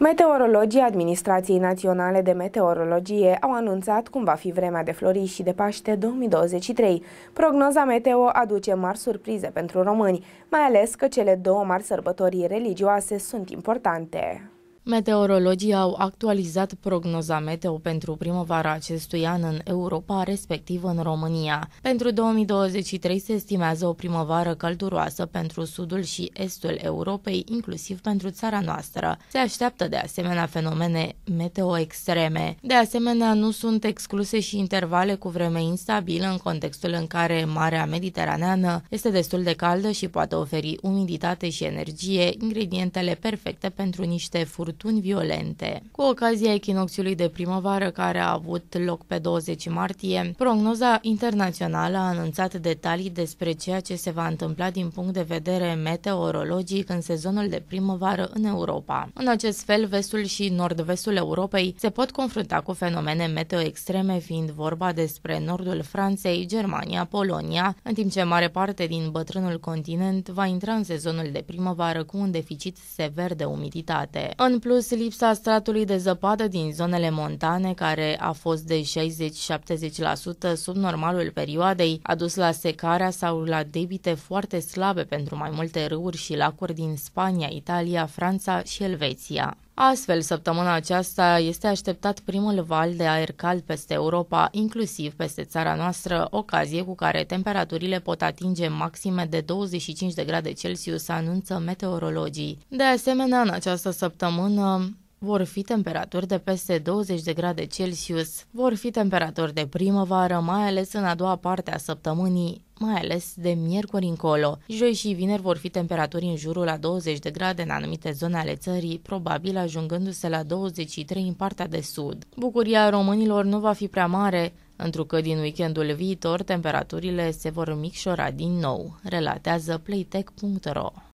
Meteorologii Administrației Naționale de Meteorologie au anunțat cum va fi vremea de flori și de Paște 2023. Prognoza meteo aduce mari surprize pentru români, mai ales că cele două mari sărbători religioase sunt importante. Meteorologii au actualizat prognoza meteo pentru primăvara acestui an în Europa, respectiv în România. Pentru 2023 se estimează o primăvară călduroasă pentru sudul și estul Europei, inclusiv pentru țara noastră. Se așteaptă de asemenea fenomene meteo extreme. De asemenea, nu sunt excluse și intervale cu vreme instabilă în contextul în care Marea Mediteraneană este destul de caldă și poate oferi umiditate și energie, ingredientele perfecte pentru niște furturi furtuni violente. Cu ocazia echinocțiului de primăvară care a avut loc pe 20 martie, prognoza internațională a anunțat detalii despre ceea ce se va întâmpla din punct de vedere meteorologic în sezonul de primăvară în Europa. În acest fel, vestul și nord-vestul Europei se pot confrunta cu fenomene meteo extreme, fiind vorba despre nordul Franței, Germania, Polonia, în timp ce mare parte din bătrânul continent va intra în sezonul de primăvară cu un deficit sever de umiditate. În plus, plus lipsa stratului de zăpadă din zonele montane, care a fost de 60-70% sub normalul perioadei, a dus la secarea sau la debite foarte slabe pentru mai multe râuri și lacuri din Spania, Italia, Franța și Elveția. Astfel, săptămâna aceasta este așteptat primul val de aer cald peste Europa, inclusiv peste țara noastră, ocazie cu care temperaturile pot atinge maxime de 25 de grade Celsius, anunță meteorologii. De asemenea, în această săptămână, vor fi temperaturi de peste 20 de grade Celsius, vor fi temperaturi de primăvară, mai ales în a doua parte a săptămânii, mai ales de miercuri încolo. Joi și vineri vor fi temperaturi în jurul la 20 de grade în anumite zone ale țării, probabil ajungându-se la 23 în partea de sud. Bucuria românilor nu va fi prea mare, întrucă din weekendul viitor temperaturile se vor micșora din nou, relatează playtech.ro.